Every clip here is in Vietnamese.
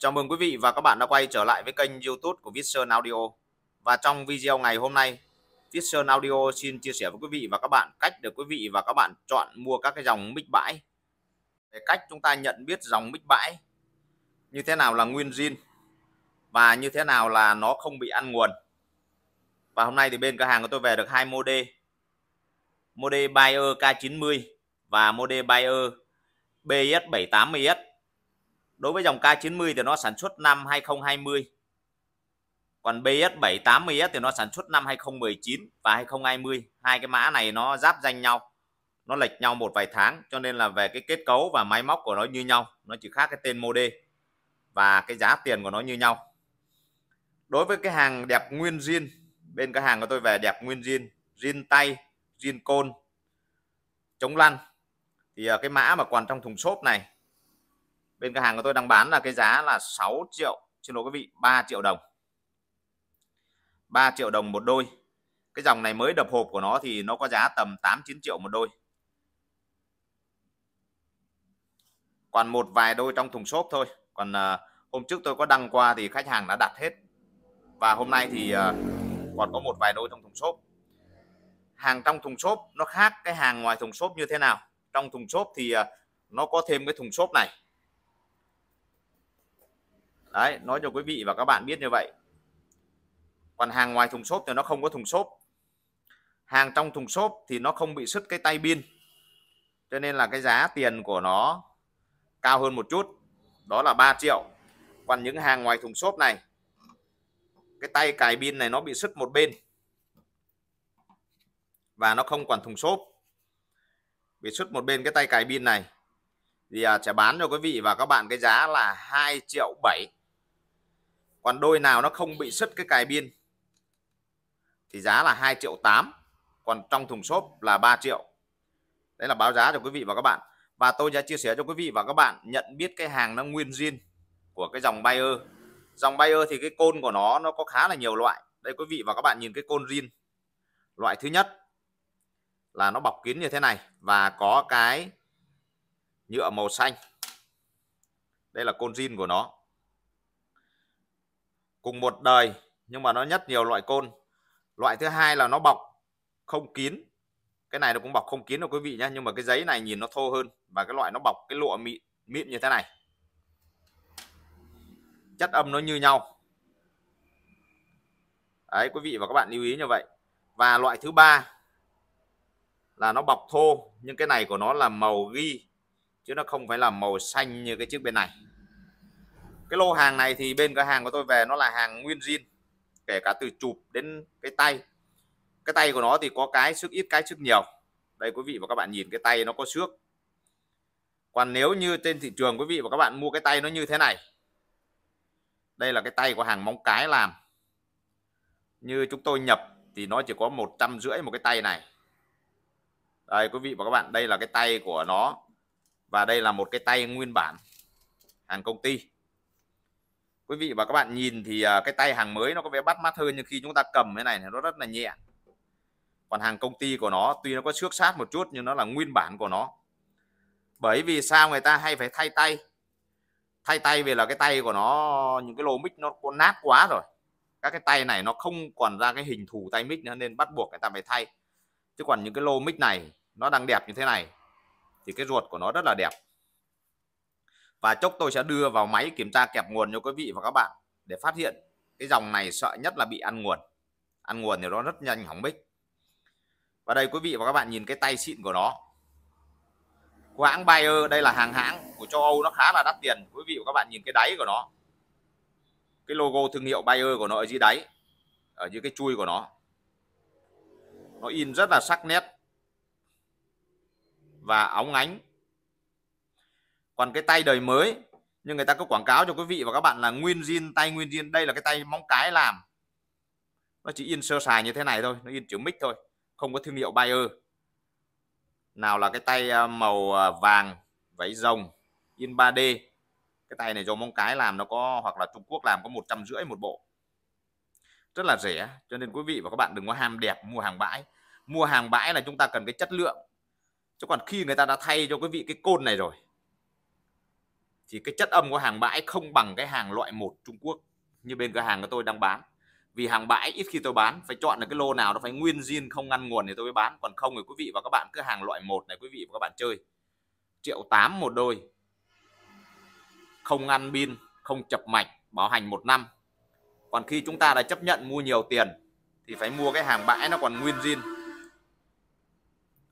Chào mừng quý vị và các bạn đã quay trở lại với kênh YouTube của Vision Audio. Và trong video ngày hôm nay, Vision Audio xin chia sẻ với quý vị và các bạn cách để quý vị và các bạn chọn mua các cái dòng mic bãi. Để cách chúng ta nhận biết dòng mic bãi như thế nào là nguyên zin và như thế nào là nó không bị ăn nguồn. Và hôm nay thì bên cửa hàng của tôi về được hai model. Model Bayer K90 và model Bayer BS780S đối với dòng K90 thì nó sản xuất năm 2020 còn BS780S thì nó sản xuất năm 2019 và 2020 hai cái mã này nó giáp danh nhau nó lệch nhau một vài tháng cho nên là về cái kết cấu và máy móc của nó như nhau nó chỉ khác cái tên model và cái giá tiền của nó như nhau đối với cái hàng đẹp nguyên zin bên cái hàng của tôi về đẹp nguyên zin zin tay zin côn chống lăn thì à, cái mã mà còn trong thùng xốp này bên cửa hàng của tôi đang bán là cái giá là 6 triệu xin lỗi quý vị 3 triệu đồng 3 triệu đồng một đôi cái dòng này mới đập hộp của nó thì nó có giá tầm 8 9 triệu một đôi còn một vài đôi trong thùng xốp thôi còn ờ, hôm trước tôi có đăng qua thì khách hàng đã đặt hết và hôm nay thì ờ, còn có một vài đôi trong thùng xốp hàng trong thùng xốp nó khác cái hàng ngoài thùng xốp như thế nào trong thùng xốp thì ờ, nó có thêm cái thùng xốp này đấy nói cho quý vị và các bạn biết như vậy còn hàng ngoài thùng xốp thì nó không có thùng xốp hàng trong thùng xốp thì nó không bị sứt cái tay pin cho nên là cái giá tiền của nó cao hơn một chút đó là 3 triệu còn những hàng ngoài thùng xốp này cái tay cài pin này nó bị sứt một bên và nó không còn thùng xốp bị sứt một bên cái tay cài pin này thì à, sẽ bán cho quý vị và các bạn cái giá là 2 triệu 7 còn đôi nào nó không bị sứt cái cài biên thì giá là 2 triệu 8 còn trong thùng xốp là 3 triệu đấy là báo giá cho quý vị và các bạn và tôi sẽ chia sẻ cho quý vị và các bạn nhận biết cái hàng nó nguyên zin của cái dòng Bayer dòng Bayer thì cái côn của nó nó có khá là nhiều loại đây quý vị và các bạn nhìn cái côn zin loại thứ nhất là nó bọc kín như thế này và có cái nhựa màu xanh đây là côn zin của nó cùng một đời nhưng mà nó nhất nhiều loại côn loại thứ hai là nó bọc không kín cái này nó cũng bọc không kín đâu quý vị nhé nhưng mà cái giấy này nhìn nó thô hơn và cái loại nó bọc cái lụa mịn mịn như thế này chất âm nó như nhau đấy quý vị và các bạn lưu ý như vậy và loại thứ ba là nó bọc thô nhưng cái này của nó là màu ghi chứ nó không phải là màu xanh như cái chiếc bên này cái lô hàng này thì bên cửa hàng của tôi về nó là hàng nguyên zin kể cả từ chụp đến cái tay cái tay của nó thì có cái sức ít cái sức nhiều đây quý vị và các bạn nhìn cái tay nó có xước còn nếu như trên thị trường quý vị và các bạn mua cái tay nó như thế này đây là cái tay của hàng móng cái làm như chúng tôi nhập thì nó chỉ có một trăm rưỡi một cái tay này đây quý vị và các bạn đây là cái tay của nó và đây là một cái tay nguyên bản hàng công ty quý vị và các bạn nhìn thì à, cái tay hàng mới nó có vẻ bắt mắt hơn nhưng khi chúng ta cầm cái này nó rất là nhẹ còn hàng công ty của nó tuy nó có xước sát một chút nhưng nó là nguyên bản của nó bởi vì sao người ta hay phải thay tay thay tay về là cái tay của nó những cái lô mic nó có nát quá rồi các cái tay này nó không còn ra cái hình thù tay mic nữa nên bắt buộc người ta phải thay chứ còn những cái lô mic này nó đang đẹp như thế này thì cái ruột của nó rất là đẹp và chốc tôi sẽ đưa vào máy kiểm tra kẹp nguồn cho quý vị và các bạn để phát hiện cái dòng này sợ nhất là bị ăn nguồn ăn nguồn thì nó rất nhanh hỏng bích và đây quý vị và các bạn nhìn cái tay xịn của nó của hãng Bayer đây là hàng hãng của châu Âu nó khá là đắt tiền quý vị và các bạn nhìn cái đáy của nó cái logo thương hiệu Bayer của nó ở dưới đáy ở dưới cái chui của nó nó in rất là sắc nét và ống ánh còn cái tay đời mới nhưng người ta có quảng cáo cho quý vị và các bạn là nguyên zin tay nguyên zin đây là cái tay móng cái làm nó chỉ in sơ sài như thế này thôi nó in chữ mic thôi không có thương hiệu Bayer nào là cái tay à, màu à, vàng vảy rồng in 3D cái tay này do móng cái làm nó có hoặc là Trung Quốc làm có một trăm rưỡi một bộ rất là rẻ cho nên quý vị và các bạn đừng có ham đẹp mua hàng bãi mua hàng bãi là chúng ta cần cái chất lượng chứ còn khi người ta đã thay cho quý vị cái côn này rồi thì cái chất âm của hàng bãi không bằng cái hàng loại một Trung Quốc như bên cửa hàng của tôi đang bán vì hàng bãi ít khi tôi bán phải chọn được cái lô nào nó phải nguyên zin không ngăn nguồn thì tôi mới bán còn không thì quý vị và các bạn cứ hàng loại một này quý vị và các bạn chơi triệu tám một đôi không ăn pin không chập mạch bảo hành một năm còn khi chúng ta đã chấp nhận mua nhiều tiền thì phải mua cái hàng bãi nó còn nguyên zin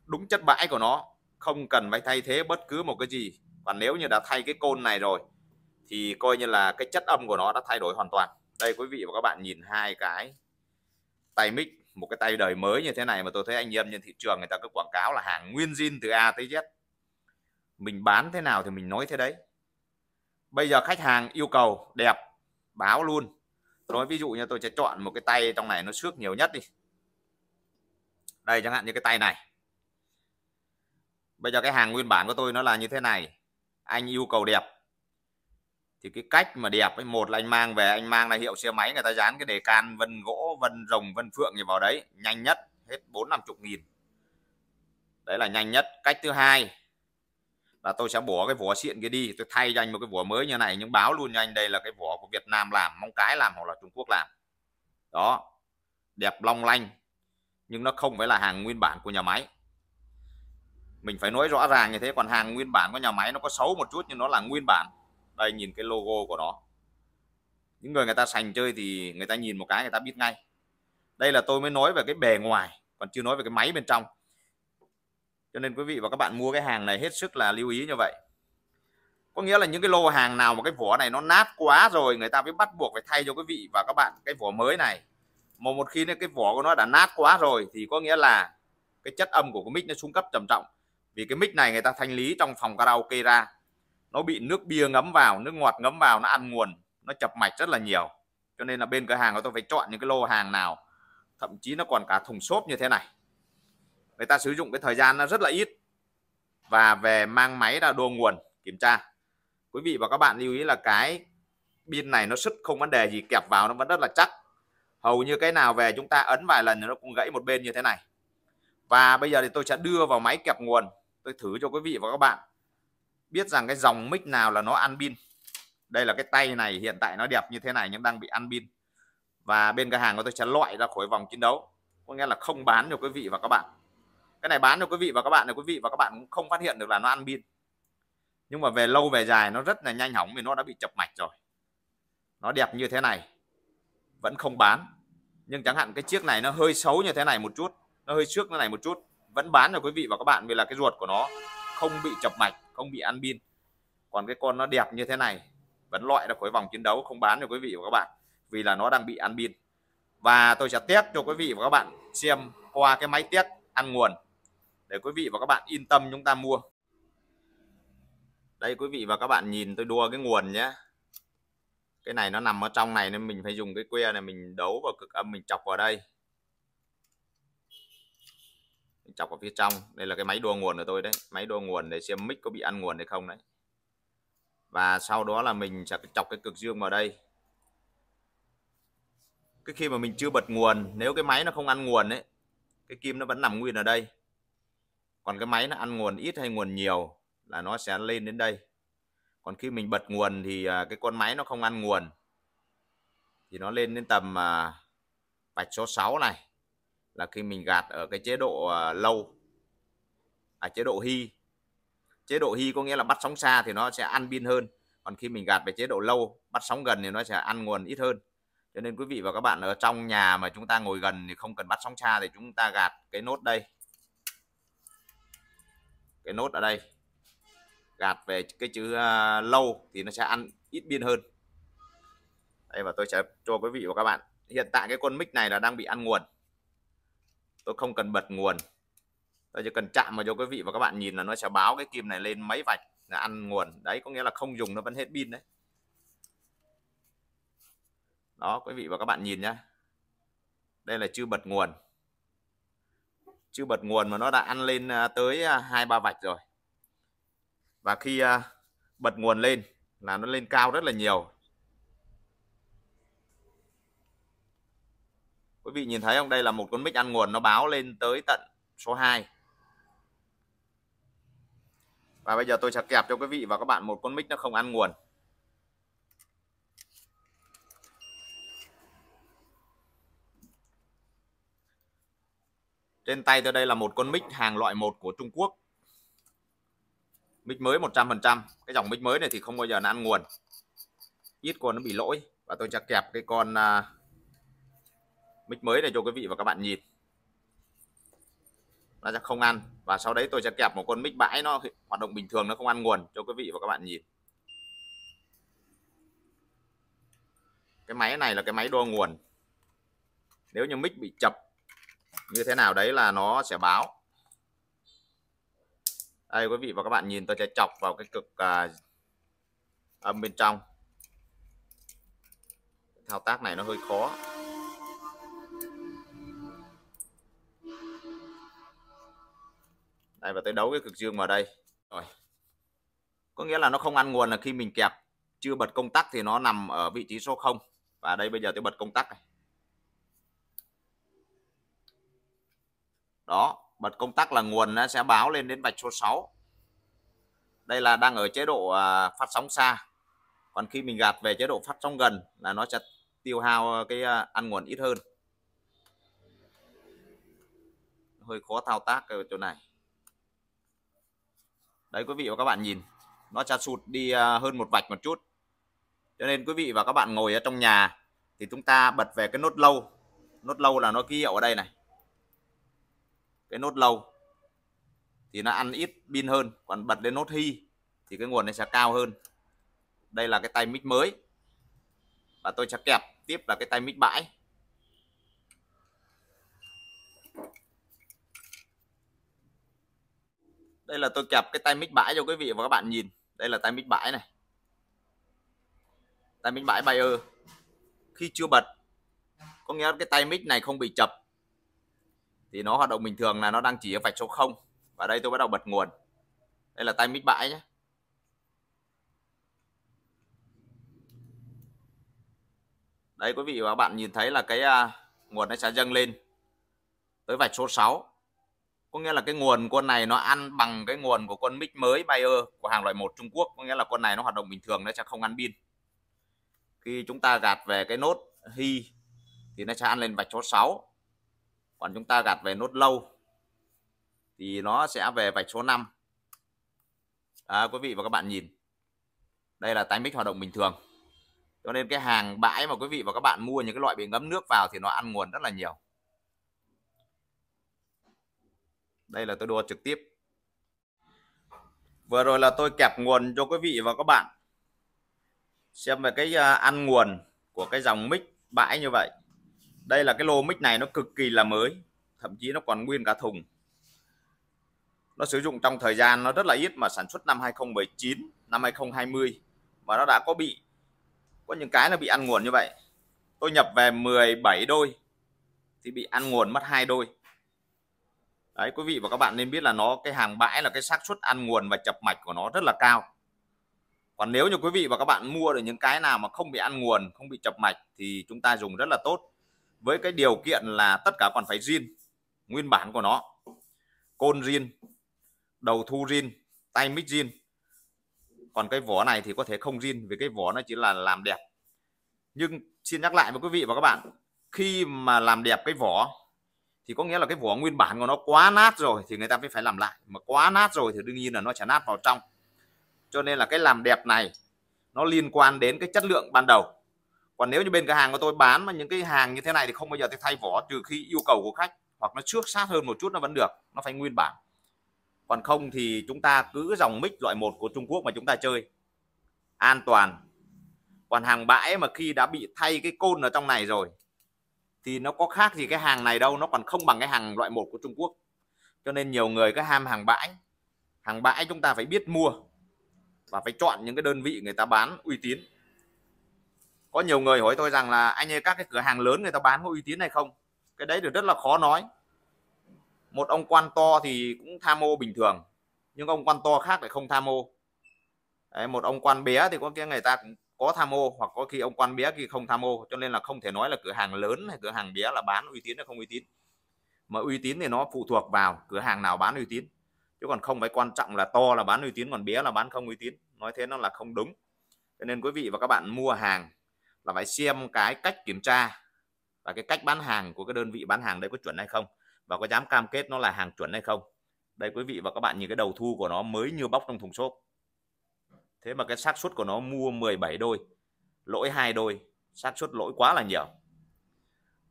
đúng chất bãi của nó không cần phải thay thế bất cứ một cái gì và nếu như đã thay cái côn này rồi thì coi như là cái chất âm của nó đã thay đổi hoàn toàn đây quý vị và các bạn nhìn hai cái tay mic một cái tay đời mới như thế này mà tôi thấy anh em trên thị trường người ta cứ quảng cáo là hàng nguyên zin từ A tới Z mình bán thế nào thì mình nói thế đấy bây giờ khách hàng yêu cầu đẹp báo luôn nói ví dụ như tôi sẽ chọn một cái tay trong này nó xước nhiều nhất đi đây chẳng hạn như cái tay này bây giờ cái hàng nguyên bản của tôi nó là như thế này anh yêu cầu đẹp thì cái cách mà đẹp ấy một là anh mang về anh mang là hiệu xe máy người ta dán cái đề can vân gỗ vân rồng vân phượng gì vào đấy nhanh nhất hết bốn năm chục nghìn đấy là nhanh nhất cách thứ hai là tôi sẽ bỏ cái vỏ xịn kia đi tôi thay cho anh một cái vỏ mới như này nhưng báo luôn cho anh đây là cái vỏ của Việt Nam làm mong cái làm hoặc là Trung Quốc làm đó đẹp long lanh nhưng nó không phải là hàng nguyên bản của nhà máy mình phải nói rõ ràng như thế còn hàng nguyên bản của nhà máy nó có xấu một chút nhưng nó là nguyên bản đây nhìn cái logo của nó những người người ta sành chơi thì người ta nhìn một cái người ta biết ngay đây là tôi mới nói về cái bề ngoài còn chưa nói về cái máy bên trong cho nên quý vị và các bạn mua cái hàng này hết sức là lưu ý như vậy có nghĩa là những cái lô hàng nào mà cái vỏ này nó nát quá rồi người ta mới bắt buộc phải thay cho quý vị và các bạn cái vỏ mới này mà một khi cái vỏ của nó đã nát quá rồi thì có nghĩa là cái chất âm của cái mic nó xuống cấp trầm trọng vì cái mic này người ta thanh lý trong phòng karaoke ra nó bị nước bia ngấm vào nước ngọt ngấm vào nó ăn nguồn nó chập mạch rất là nhiều cho nên là bên cửa hàng của tôi phải chọn những cái lô hàng nào thậm chí nó còn cả thùng xốp như thế này người ta sử dụng cái thời gian nó rất là ít và về mang máy ra đua nguồn kiểm tra quý vị và các bạn lưu ý là cái pin này nó sứt không vấn đề gì kẹp vào nó vẫn rất là chắc hầu như cái nào về chúng ta ấn vài lần nó cũng gãy một bên như thế này và bây giờ thì tôi sẽ đưa vào máy kẹp nguồn tôi thử cho quý vị và các bạn biết rằng cái dòng mic nào là nó ăn pin đây là cái tay này hiện tại nó đẹp như thế này nhưng đang bị ăn pin và bên cửa hàng của tôi sẽ loại ra khỏi vòng chiến đấu có nghĩa là không bán cho quý vị và các bạn cái này bán cho quý vị và các bạn là quý vị và các bạn cũng không phát hiện được là nó ăn pin nhưng mà về lâu về dài nó rất là nhanh hỏng vì nó đã bị chập mạch rồi nó đẹp như thế này vẫn không bán nhưng chẳng hạn cái chiếc này nó hơi xấu như thế này một chút nó hơi trước như thế này một chút vẫn bán cho quý vị và các bạn vì là cái ruột của nó không bị chập mạch không bị ăn pin còn cái con nó đẹp như thế này vẫn loại ra khỏi vòng chiến đấu không bán cho quý vị và các bạn vì là nó đang bị ăn pin và tôi sẽ test cho quý vị và các bạn xem qua cái máy test ăn nguồn để quý vị và các bạn yên tâm chúng ta mua đây quý vị và các bạn nhìn tôi đua cái nguồn nhé cái này nó nằm ở trong này nên mình phải dùng cái que này mình đấu vào cực âm mình chọc vào đây chọc vào phía trong đây là cái máy đua nguồn của tôi đấy máy đua nguồn để xem mic có bị ăn nguồn hay không đấy và sau đó là mình sẽ chọc cái cực dương vào đây cái khi mà mình chưa bật nguồn nếu cái máy nó không ăn nguồn đấy cái kim nó vẫn nằm nguyên ở đây còn cái máy nó ăn nguồn ít hay nguồn nhiều là nó sẽ lên đến đây còn khi mình bật nguồn thì à, cái con máy nó không ăn nguồn thì nó lên đến tầm vạch à, số 6 này là khi mình gạt ở cái chế độ ờ, lâu à chế độ hi, chế độ hi có nghĩa là bắt sóng xa thì nó sẽ ăn pin hơn còn khi mình gạt về chế độ lâu bắt sóng gần thì nó sẽ ăn nguồn ít hơn cho nên quý vị và các bạn ở trong nhà mà chúng ta ngồi gần thì không cần bắt sóng xa thì chúng ta gạt cái nốt đây cái nốt ở đây gạt về cái chữ uh, lâu thì nó sẽ ăn ít pin hơn đây và tôi sẽ cho quý vị và các bạn hiện tại cái con mic này là đang bị ăn nguồn tôi không cần bật nguồn tôi chỉ cần chạm vào cho quý vị và các bạn nhìn là nó sẽ báo cái kim này lên mấy vạch là ăn nguồn đấy có nghĩa là không dùng nó vẫn hết pin đấy đó quý vị và các bạn nhìn nhá đây là chưa bật nguồn chưa bật nguồn mà nó đã ăn lên à, tới à, hai ba vạch rồi và khi à, bật nguồn lên là nó lên cao rất là nhiều quý vị nhìn thấy không đây là một con mic ăn nguồn nó báo lên tới tận số 2 và bây giờ tôi sẽ kẹp cho quý vị và các bạn một con mic nó không ăn nguồn Trên tay tôi đây là một con mic hàng loại 1 của Trung Quốc. Mic mới 100%. Cái dòng mic mới này thì không bao giờ nó ăn nguồn. Ít con nó bị lỗi. Và tôi sẽ kẹp cái con à, mic mới để cho quý vị và các bạn nhìn nó sẽ không ăn và sau đấy tôi sẽ kẹp một con mic bãi nó hoạt động bình thường nó không ăn nguồn cho quý vị và các bạn nhìn cái máy này là cái máy đo nguồn nếu như mic bị chập như thế nào đấy là nó sẽ báo đây quý vị và các bạn nhìn tôi sẽ chọc vào cái cực à, âm bên trong thao tác này nó hơi khó đây và tới đấu cái cực dương vào đây rồi có nghĩa là nó không ăn nguồn là khi mình kẹp chưa bật công tắc thì nó nằm ở vị trí số 0 và đây bây giờ tôi bật công tắc này đó bật công tắc là nguồn nó sẽ báo lên đến vạch số 6 đây là đang ở chế độ à, phát sóng xa còn khi mình gạt về chế độ phát sóng gần là nó sẽ tiêu hao cái à, ăn nguồn ít hơn hơi khó thao tác ở chỗ này đấy quý vị và các bạn nhìn nó cha sụt đi à, hơn một vạch một chút cho nên quý vị và các bạn ngồi ở trong nhà thì chúng ta bật về cái nốt lâu nốt lâu là nó ký hiệu ở đây này cái nốt lâu thì nó ăn ít pin hơn còn bật lên nốt hi thì cái nguồn này sẽ cao hơn đây là cái tay mic mới và tôi sẽ kẹp tiếp là cái tay mic bãi đây là tôi kẹp cái tay mic bãi cho quý vị và các bạn nhìn đây là tay mic bãi này tay mic bãi bay ơ khi chưa bật có nghĩa là cái tay mic này không bị chập thì nó hoạt động bình thường là nó đang chỉ ở vạch số 0 và đây tôi bắt đầu bật nguồn đây là tay mic bãi nhé đây quý vị và các bạn nhìn thấy là cái uh, nguồn nó sẽ dâng lên tới vạch số 6 có nghĩa là cái nguồn con này nó ăn bằng cái nguồn của con mic mới Bayer của hàng loại một Trung Quốc có nghĩa là con này nó hoạt động bình thường nó sẽ không ăn pin khi chúng ta gạt về cái nốt hi thì nó sẽ ăn lên vạch số 6 còn chúng ta gạt về nốt lâu thì nó sẽ về vạch số 5 à, quý vị và các bạn nhìn đây là tay mic hoạt động bình thường cho nên cái hàng bãi mà quý vị và các bạn mua những cái loại bị ngấm nước vào thì nó ăn nguồn rất là nhiều đây là tôi đua trực tiếp vừa rồi là tôi kẹp nguồn cho quý vị và các bạn xem về cái à, ăn nguồn của cái dòng mic bãi như vậy đây là cái lô mic này nó cực kỳ là mới thậm chí nó còn nguyên cả thùng nó sử dụng trong thời gian nó rất là ít mà sản xuất năm 2019 năm 2020 và nó đã có bị có những cái nó bị ăn nguồn như vậy tôi nhập về 17 đôi thì bị ăn nguồn mất hai đôi đấy quý vị và các bạn nên biết là nó cái hàng bãi là cái xác suất ăn nguồn và chập mạch của nó rất là cao còn nếu như quý vị và các bạn mua được những cái nào mà không bị ăn nguồn không bị chập mạch thì chúng ta dùng rất là tốt với cái điều kiện là tất cả còn phải zin nguyên bản của nó côn zin đầu thu zin tay mic zin còn cái vỏ này thì có thể không zin vì cái vỏ nó chỉ là làm đẹp nhưng xin nhắc lại với quý vị và các bạn khi mà làm đẹp cái vỏ thì có nghĩa là cái vỏ nguyên bản của nó quá nát rồi thì người ta mới phải làm lại mà quá nát rồi thì đương nhiên là nó sẽ nát vào trong cho nên là cái làm đẹp này nó liên quan đến cái chất lượng ban đầu còn nếu như bên cửa hàng của tôi bán mà những cái hàng như thế này thì không bao giờ tôi thay vỏ trừ khi yêu cầu của khách hoặc nó trước sát hơn một chút nó vẫn được nó phải nguyên bản còn không thì chúng ta cứ dòng mic loại một của Trung Quốc mà chúng ta chơi an toàn còn hàng bãi mà khi đã bị thay cái côn ở trong này rồi thì nó có khác gì cái hàng này đâu nó còn không bằng cái hàng loại một của Trung Quốc cho nên nhiều người cứ ham hàng bãi hàng bãi chúng ta phải biết mua và phải chọn những cái đơn vị người ta bán uy tín có nhiều người hỏi tôi rằng là anh ơi các cái cửa hàng lớn người ta bán có uy tín hay không cái đấy thì rất là khó nói một ông quan to thì cũng tham ô bình thường nhưng ông quan to khác lại không tham ô đấy, một ông quan bé thì có cái người ta cũng có tham ô hoặc có khi ông quan bé khi không tham ô cho nên là không thể nói là cửa hàng lớn hay cửa hàng bé là bán uy tín hay không uy tín mà uy tín thì nó phụ thuộc vào cửa hàng nào bán uy tín chứ còn không phải quan trọng là to là bán uy tín còn bé là bán không uy tín nói thế nó là không đúng cho nên quý vị và các bạn mua hàng là phải xem cái cách kiểm tra và cái cách bán hàng của cái đơn vị bán hàng đấy có chuẩn hay không và có dám cam kết nó là hàng chuẩn hay không đây quý vị và các bạn nhìn cái đầu thu của nó mới như bóc trong thùng xốp thế mà cái xác suất của nó mua 17 đôi lỗi hai đôi xác suất lỗi quá là nhiều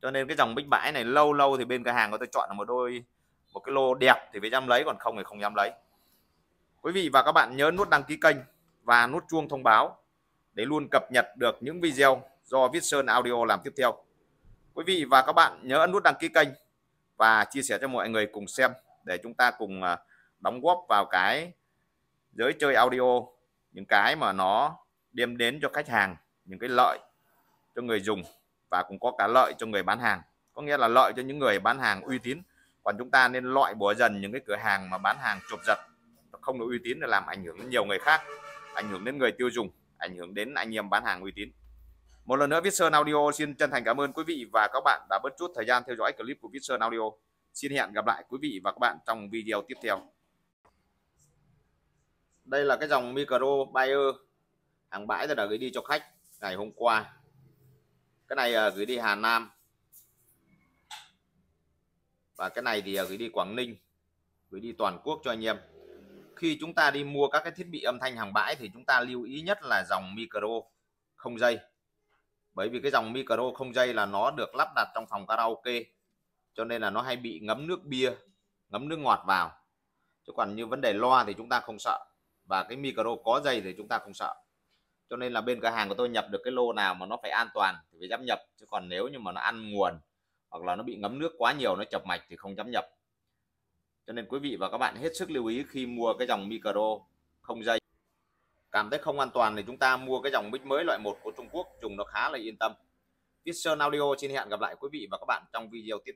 cho nên cái dòng bích bãi này lâu lâu thì bên cửa hàng người ta chọn một đôi một cái lô đẹp thì mới dám lấy còn không thì không dám lấy quý vị và các bạn nhớ nút đăng ký kênh và nút chuông thông báo để luôn cập nhật được những video do Viết Sơn Audio làm tiếp theo. Quý vị và các bạn nhớ ấn nút đăng ký kênh và chia sẻ cho mọi người cùng xem để chúng ta cùng à, đóng góp vào cái giới chơi audio những cái mà nó đem đến cho khách hàng những cái lợi cho người dùng và cũng có cả lợi cho người bán hàng có nghĩa là lợi cho những người bán hàng uy tín còn chúng ta nên loại bỏ dần những cái cửa hàng mà bán hàng chụp giật không được uy tín để làm ảnh hưởng đến nhiều người khác ảnh hưởng đến người tiêu dùng ảnh hưởng đến anh em bán hàng uy tín một lần nữa viết sơn Audio xin chân thành cảm ơn quý vị và các bạn đã bớt chút thời gian theo dõi clip của viết sơn Audio xin hẹn gặp lại quý vị và các bạn trong video tiếp theo đây là cái dòng micro buyer hàng bãi tôi đã gửi đi cho khách ngày hôm qua cái này à, gửi đi Hà Nam và cái này thì à, gửi đi Quảng Ninh gửi đi toàn quốc cho anh em khi chúng ta đi mua các cái thiết bị âm thanh hàng bãi thì chúng ta lưu ý nhất là dòng micro không dây bởi vì cái dòng micro không dây là nó được lắp đặt trong phòng karaoke cho nên là nó hay bị ngấm nước bia ngấm nước ngọt vào chứ còn như vấn đề loa thì chúng ta không sợ và cái micro có dây thì chúng ta không sợ cho nên là bên cửa hàng của tôi nhập được cái lô nào mà nó phải an toàn thì phải dám nhập chứ còn nếu như mà nó ăn nguồn hoặc là nó bị ngấm nước quá nhiều nó chập mạch thì không dám nhập cho nên quý vị và các bạn hết sức lưu ý khi mua cái dòng micro không dây cảm thấy không an toàn thì chúng ta mua cái dòng mic mới loại 1 của Trung Quốc dùng nó khá là yên tâm Vietson Audio xin hẹn gặp lại quý vị và các bạn trong video tiếp